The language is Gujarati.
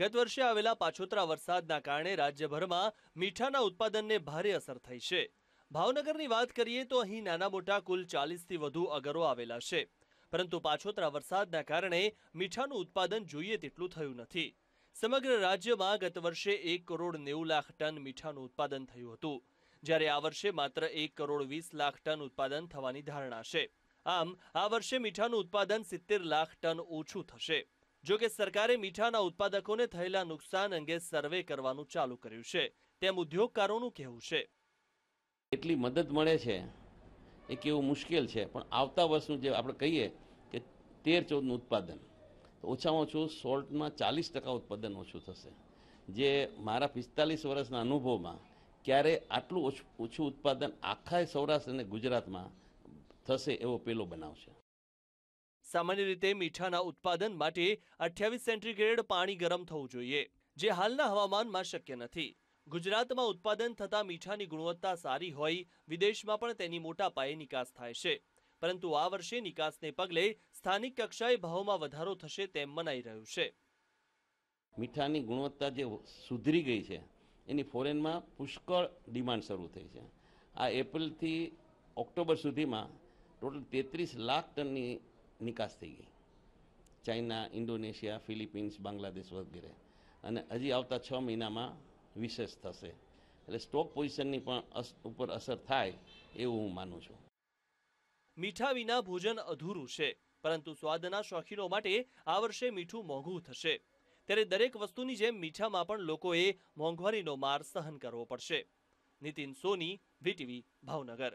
ગત વર્ષે આવેલા પાછોતરા વરસાદના કારણે રાજ્યભરમાં મીઠાના ઉત્પાદનને ભારે અસર થઈ છે ભાવનગરની વાત કરીએ તો અહીં નાના મોટા કુલ ચાલીસથી વધુ અગરો આવેલા છે પરંતુ પાછોતરા વરસાદના કારણે મીઠાનું ઉત્પાદન જોઈએ તેટલું થયું નથી સમગ્ર રાજ્યમાં ગત વર્ષે એક કરોડ નેવું લાખ ટન મીઠાનું ઉત્પાદન થયું હતું જ્યારે આ વર્ષે માત્ર એક કરોડ વીસ લાખ ટન ઉત્પાદન થવાની ધારણા છે આમ આ વર્ષે મીઠાનું ઉત્પાદન સિત્તેર લાખ ટન ઓછું થશે જો કે સરકારે મીઠાના ઉત્પાદકોને થયેલા નુકસાન અંગે સર્વે કરવાનું ચાલુ કર્યું છે તેમ ઉદ્યોગકારોનું કહેવું છે એટલી મદદ મળે છે એ કેવું મુશ્કેલ છે પણ આવતા વર્ષનું જે આપણે કહીએ કે તેર ચૌદનું ઉત્પાદન તો ઓછામાં ઓછું સોલ્ટમાં ચાલીસ ટકા ઉત્પાદન ઓછું થશે જે મારા પિસ્તાલીસ વર્ષના અનુભવમાં ક્યારે આટલું ઓછું ઓછું ઉત્પાદન આખા સૌરાષ્ટ્ર અને ગુજરાતમાં થશે એવો પેલો બનાવ છે સામાન્ય રીતે મીઠાના ઉત્પાદન માટે અઠ્યાવીસ સેન્ટીગ્રેડ પાણી ગરમ થવું જોઈએ જે હાલના હવામાનમાં શક્ય નથી ગુજરાતમાં ઉત્પાદન થતા મીઠાની ગુણવત્તા સારી હોય વિદેશમાં પણ તેની મોટા પાયે નિકાસ થાય છે પરંતુ આ વર્ષે નિકાસને પગલે સ્થાનિક કક્ષાએ ભાવમાં વધારો થશે તેમ મનાઈ રહ્યું છે મીઠાની ગુણવત્તા જે સુધરી ગઈ છે એની ફોરેનમાં પુષ્કળ ડિમાન્ડ શરૂ થઈ છે આ એપ્રિલથી ઓક્ટોબર સુધીમાં ટોટલ તેત્રીસ લાખ ટનની નિકાસ થઈ ગઈ ચાઇના ઇન્ડોનેશિયા ફિલિપિન્સ બાંગ્લાદેશ વગેરે અને હજી આવતા છ મહિનામાં વિશેષ થશે એટલે સ્ટોક પોઝિશનની પણ ઉપર અસર થાય એવું હું માનું છું મીઠા વિના ભોજન અધૂરું છે પરંતુ સ્વાદના શોખીનો માટે આ વર્ષે મીઠું મોંઘું થશે ત્યારે દરેક વસ્તુની જેમ મીઠામાં પણ લોકોએ મોંઘવારીનો માર સહન કરવો પડશે નીતિન સોની વીટીવી ભાવનગર